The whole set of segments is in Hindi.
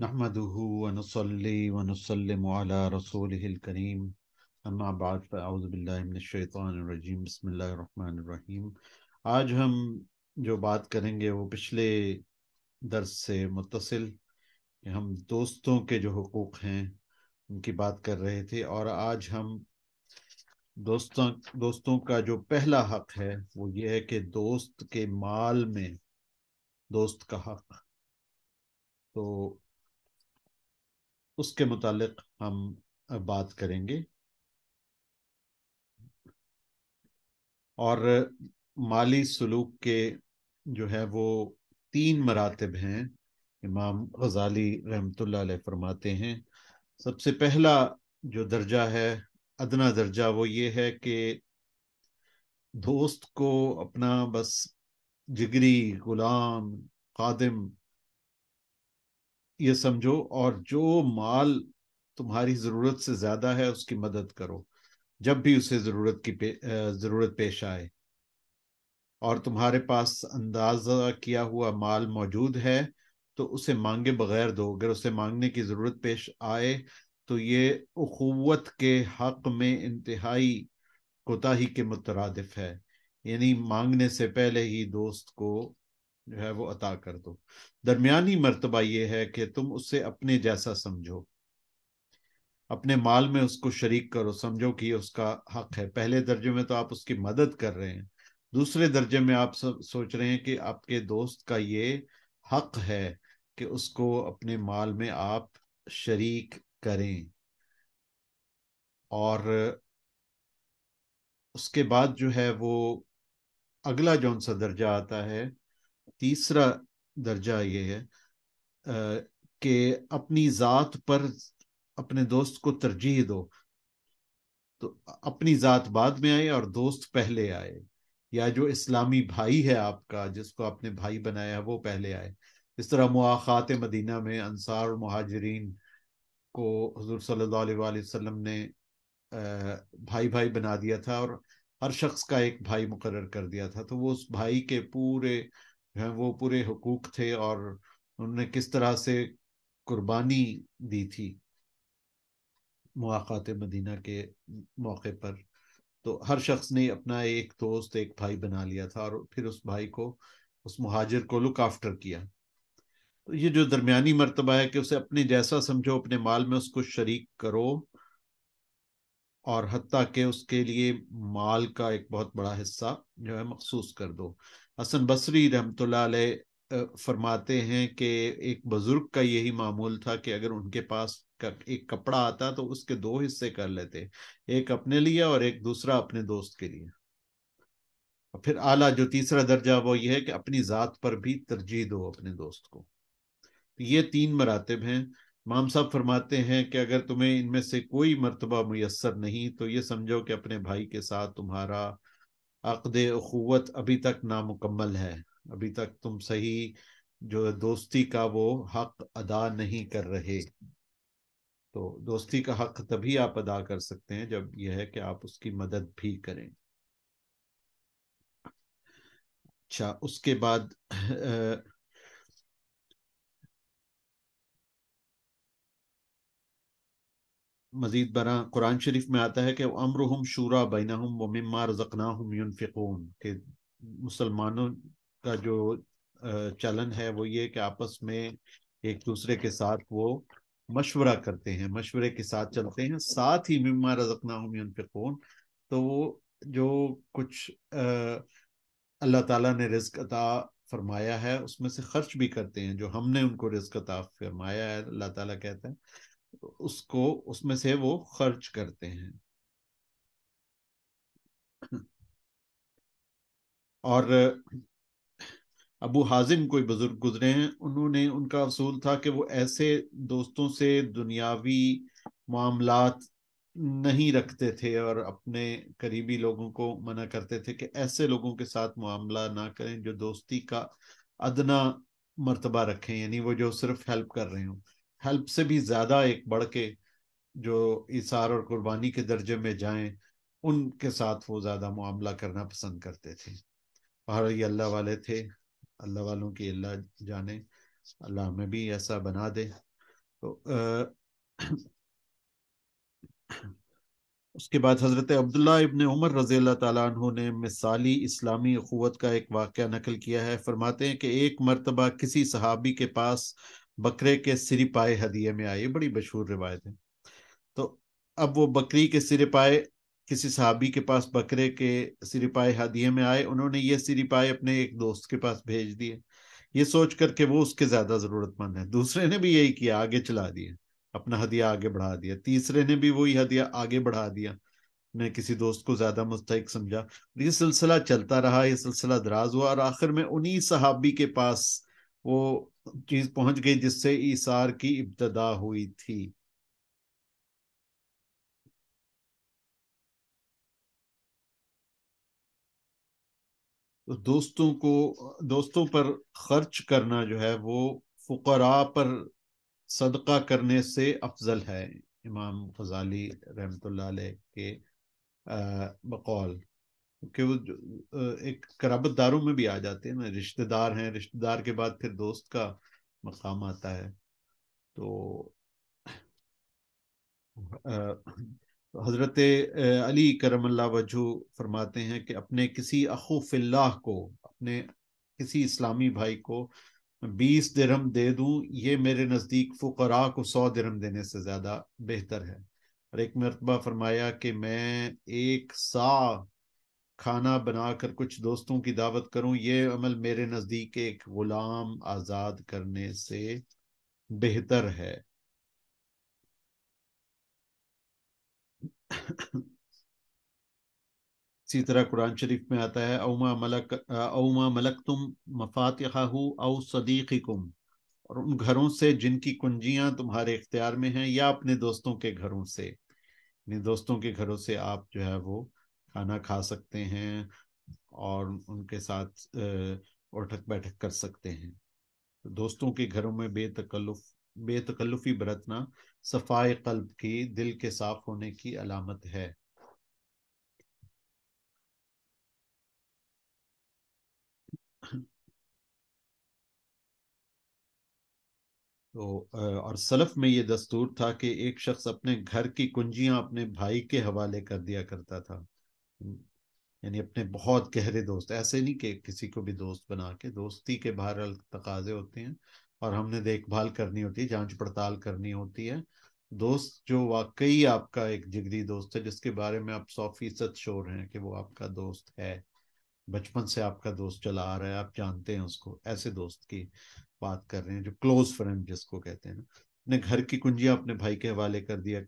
नहमदह वनसली वनसलम रसूलकरीम अम्मा बाद फ़ाउज़बिल्लिमिनशैतानरजीम बसमीम आज हम जो बात करेंगे वो पिछले दर्स से मुतसिल कि हम दोस्तों के जो हकूक़ हैं उनकी बात कर रहे थे और आज हम दोस्तों दोस्तों का जो पहला हक है वो ये है कि दोस्त के माल में दोस्त का हक तो उसके मुतालिक हम बात करेंगे और माली सलूक के जो है वो तीन मरातब हैं इमाम गजाली रहमतुल्लाह फरमाते हैं सबसे पहला जो दर्जा है अदना दर्जा वो ये है कि दोस्त को अपना बस जिगरी गुलाम कादिम ये समझो और जो माल तुम्हारी जरूरत से ज्यादा है उसकी मदद करो जब भी उसे जरूरत की पे, जरूरत पेश आए और तुम्हारे पास अंदाजा किया हुआ माल मौजूद है तो उसे मांगे बगैर दो अगर उसे मांगने की जरूरत पेश आए तो ये अखवत के हक में इंतहाई कोताही के मुतरदफ है यानी मांगने से पहले ही दोस्त को जो है वो अता कर दो दरमियानी मरतबा ये है कि तुम उससे अपने जैसा समझो अपने माल में उसको शरीक करो समझो कि उसका हक है पहले दर्जे में तो आप उसकी मदद कर रहे हैं दूसरे दर्जे में आप सब सोच रहे हैं कि आपके दोस्त का ये हक है कि उसको अपने माल में आप शरीक करें और उसके बाद जो है वो अगला जौन सा दर्जा आता है तीसरा दर्जा ये है कि अपनी ज़ात पर अपने दोस्त को तरजीह दो तो अपनी ज़ात बाद में आए और दोस्त पहले आए या जो इस्लामी भाई है आपका जिसको आपने भाई बनाया है वो पहले आए इस तरह मुआखात मदीना में अंसार और महाजरीन को हजूर सल्लल्लाहु अलैहि ने भाई भाई बना दिया था और हर शख्स का एक भाई मुकर कर दिया था तो वो उस भाई के पूरे है वो पूरे हकूक थे और उन्होंने किस तरह से कुर्बानी दी थी मुआत मदीना के मौके पर तो हर शख्स ने अपना एक दोस्त एक भाई बना लिया था और फिर उस भाई को उस मुहाजिर को लुक आफ्टर किया तो ये जो दरमियानी मरतबा है कि उसे अपने जैसा समझो अपने माल में उसको शरीक करो और हती के उसके लिए माल का एक बहुत बड़ा हिस्सा जो है मखसूस कर दो हसन बसरी रहमत फरमाते हैं कि एक बुजुर्ग का यही मामूल था कि अगर उनके पास एक कपड़ा आता तो उसके दो हिस्से कर लेते एक अपने लिए और एक दूसरा अपने दोस्त के लिए फिर आला जो तीसरा दर्जा वो ये है कि अपनी ज़ात पर भी तरजीह दो अपने दोस्त को तो ये तीन मरातब हैं माम साहब फरमाते हैं कि अगर तुम्हें इनमें से कोई मरतबा मैसर नहीं तो ये समझो कि अपने भाई के साथ तुम्हारा अकद अखुवत अभी तक नामुकम्मल है अभी तक तुम सही जो दोस्ती का वो हक अदा नहीं कर रहे तो दोस्ती का हक तभी आप अदा कर सकते हैं जब यह है कि आप उसकी मदद भी करें अच्छा उसके बाद आ, मजीद बर कुरान शरीफ में आता है कि अमर हम शूरा बैनहम व मम्मा रजकनाहम यूनफिकून के मुसलमानों का जो चलन है वो ये कि आपस में एक दूसरे के साथ वो मशवरा करते हैं मशवरे के साथ चलते हैं साथ ही मम्मा रजकनाहम यूनफिकून तो वो जो कुछ अल्लाह ताला ने रिस्क अता फरमाया है उसमें से खर्च भी करते हैं जो हमने उनको रिस्क अता फरमाया है अल्लाह ताला कहता है उसको उसमें से वो खर्च करते हैं और अबू हाजिम कोई बुजुर्ग गुजरे हैं उन्होंने उनका असूल था कि वो ऐसे दोस्तों से दुनियावी मामलात नहीं रखते थे और अपने करीबी लोगों को मना करते थे कि ऐसे लोगों के साथ मामला ना करें जो दोस्ती का अदना मर्तबा रखें यानी वो जो सिर्फ हेल्प कर रहे हों हेल्प से भी ज्यादा एक बढ़ के जो इसार और कुर्बानी के दर्जे में जाएं उनके साथ वो ज्यादा मामला करना पसंद करते थे और ये अल्लाह वाले थे अल्लाह वालों की अल्लाह जाने अल्लाह हमें भी ऐसा बना दे तो आ, उसके बाद हज़रत अब्दुल्ला इबन उमर रज़ी तु ने मिसाली इस्लामी अखवत का एक वाक्य नकल किया है फरमाते हैं कि एक मरतबा किसी सहाबी के पास बकरे के सिरे पाए हदिये में आए बड़ी मशहूर रिवायत है तो अब वो बकरी के सिरे पाए किसी सहाबी के पास बकरे के सिरे पाए हदिये में आए उन्होंने ये सिरे पाए अपने एक दोस्त के पास भेज दिए ये सोच करके वो उसके ज्यादा जरूरतमंद है दूसरे ने भी यही किया आगे चला दिया अपना हदिया आगे बढ़ा दिया तीसरे ने भी वही हदिया आगे बढ़ा दिया ने किसी दोस्त को ज्यादा मुस्तक समझा ये सिलसिला चलता रहा ये सिलसिला दराज हुआ और आखिर में उन्हीं सहाबी के पास वो चीज पहुंच गई जिससे ईसार की इब्तदा हुई थी तो दोस्तों को दोस्तों पर खर्च करना जो है वो फुकरा पर सदका करने से अफजल है इमाम गजाली रहमत के बकौल कि वो एक कराबत दारों में भी आ जाते हैं ना रिश्तेदार हैं रिश्तेदार के बाद फिर दोस्त का मकाम आता है तो हज़रत अली करम वजू फरमाते हैं कि अपने किसी अखो फिल्लाह को अपने किसी इस्लामी भाई को बीस दिरम दे दूं ये मेरे नज़दीक फ़ुकरा को सौ दिरम देने से ज़्यादा बेहतर है और एक मरतबा फरमाया कि मैं एक सा खाना बनाकर कुछ दोस्तों की दावत करूं ये अमल मेरे नज़दीक एक गुलाम आज़ाद करने से बेहतर है इसी तरह कुरान शरीफ में आता है अमा मलक अमा मलक तुम मफातहाहू अव सदीकुम और उन घरों से जिनकी कुंजियां तुम्हारे इख्तियार में हैं या अपने दोस्तों के घरों से अपने दोस्तों के घरों से आप जो है वो खाना खा सकते हैं और उनके साथ उठक बैठक कर सकते हैं दोस्तों के घरों में बेतकल्लुफ बेतकल्लुफी बरतना सफाई कल्ब की दिल के साफ होने की अलामत है तो और सलफ में ये दस्तूर था कि एक शख्स अपने घर की कुंजियां अपने भाई के हवाले कर दिया करता था यानी अपने बहुत गहरे दोस्त ऐसे नहीं कि किसी को भी दोस्त बना के दोस्ती के बाहर तकाजे होते हैं और हमने देखभाल करनी होती है जांच पड़ताल करनी होती है दोस्त जो वाकई आपका एक जिगरी दोस्त है जिसके बारे में आप सौ फीसद शोर हैं कि वो आपका दोस्त है बचपन से आपका दोस्त चला आ रहा है आप जानते हैं उसको ऐसे दोस्त की बात कर रहे हैं जो क्लोज फ्रेंड जिसको कहते हैं ना अपने घर की कुंजियां अपने भाई के हवाले कर दिया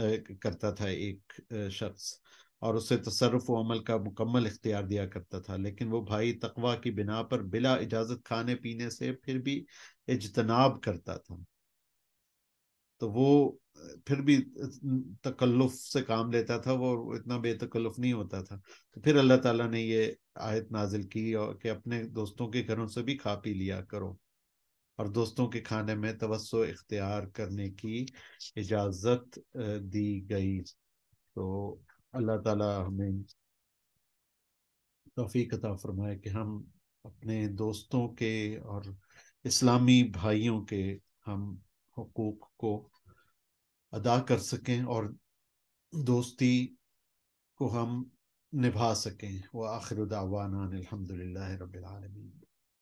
करता था एक शख्स और उसे तसरफ अमल का मुकम्मल इख्तियार दिया करता था लेकिन वो भाई तकवा की बिना पर बिला इजाज़त खाने पीने से फिर भी इजतनाब करता था तो वो फिर भी तकल्लुफ से काम लेता था वो इतना बेतकल्लुफ नहीं होता था तो फिर अल्लाह ताला ने ये आयत नाजिल की और कि अपने दोस्तों के घरों से भी खा पी लिया करो और दोस्तों के खाने में तवस्सो इख्तियार करने की इजाज़त दी गई तो अल्लाह ताला हमें तोफ़ीक अता फरमाए कि हम अपने दोस्तों के और इस्लामी भाइयों के हम हकूक़ को अदा कर सकें और दोस्ती को हम निभा सकें वह आखिर दावाना अलहमदिल्ला रबालमीन